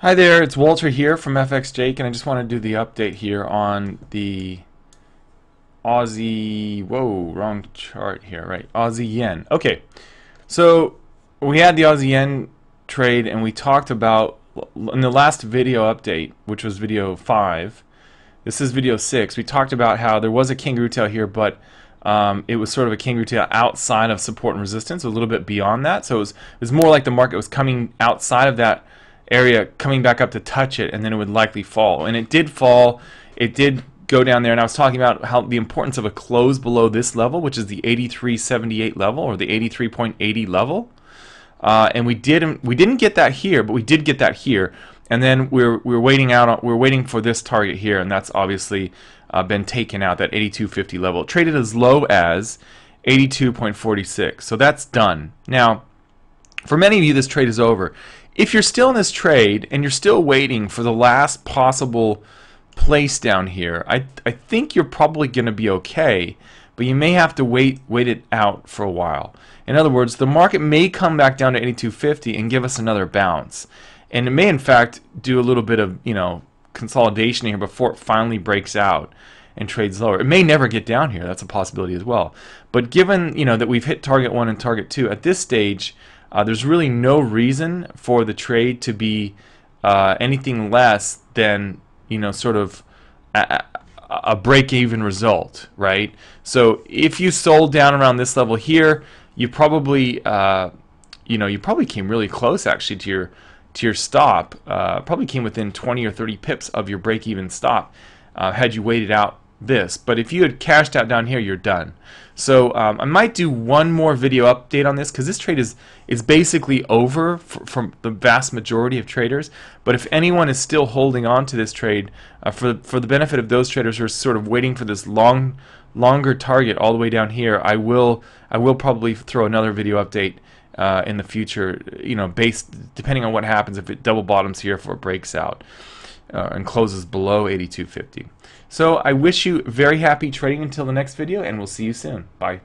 Hi there, it's Walter here from FX Jake, and I just want to do the update here on the Aussie. Whoa, wrong chart here, right? Aussie yen. Okay, so we had the Aussie yen trade, and we talked about in the last video update, which was video five. This is video six. We talked about how there was a kangaroo tail here, but um, it was sort of a kangaroo tail outside of support and resistance, a little bit beyond that. So it was, it was more like the market was coming outside of that area coming back up to touch it, and then it would likely fall. And it did fall. It did go down there, and I was talking about how the importance of a close below this level, which is the 8378 level or the 83.80 level. Uh, and we didn't um, we didn't get that here, but we did get that here. And then we're we're waiting out we're waiting for this target here, and that's obviously uh, been taken out that 8250 level. It traded as low as 82.46, so that's done. Now for many of you, this trade is over. If you're still in this trade and you're still waiting for the last possible place down here, I, I think you're probably going to be okay, but you may have to wait, wait it out for a while. In other words, the market may come back down to 8250 and give us another bounce. And it may, in fact, do a little bit of, you know, consolidation here before it finally breaks out and trades lower. It may never get down here. That's a possibility as well. But given, you know, that we've hit target 1 and target 2, at this stage, uh, there's really no reason for the trade to be uh, anything less than you know sort of a, a break-even result, right? So if you sold down around this level here, you probably uh, you know you probably came really close actually to your to your stop. Uh, probably came within 20 or 30 pips of your break-even stop uh, had you waited out this. But if you had cashed out down here, you're done. So um, I might do one more video update on this because this trade is is basically over from the vast majority of traders. But if anyone is still holding on to this trade, uh, for for the benefit of those traders who are sort of waiting for this long longer target all the way down here, I will I will probably throw another video update uh, in the future, you know, based depending on what happens if it double bottoms here if it breaks out uh, and closes below 82.50. So I wish you very happy trading until the next video, and we'll see you soon. Bye.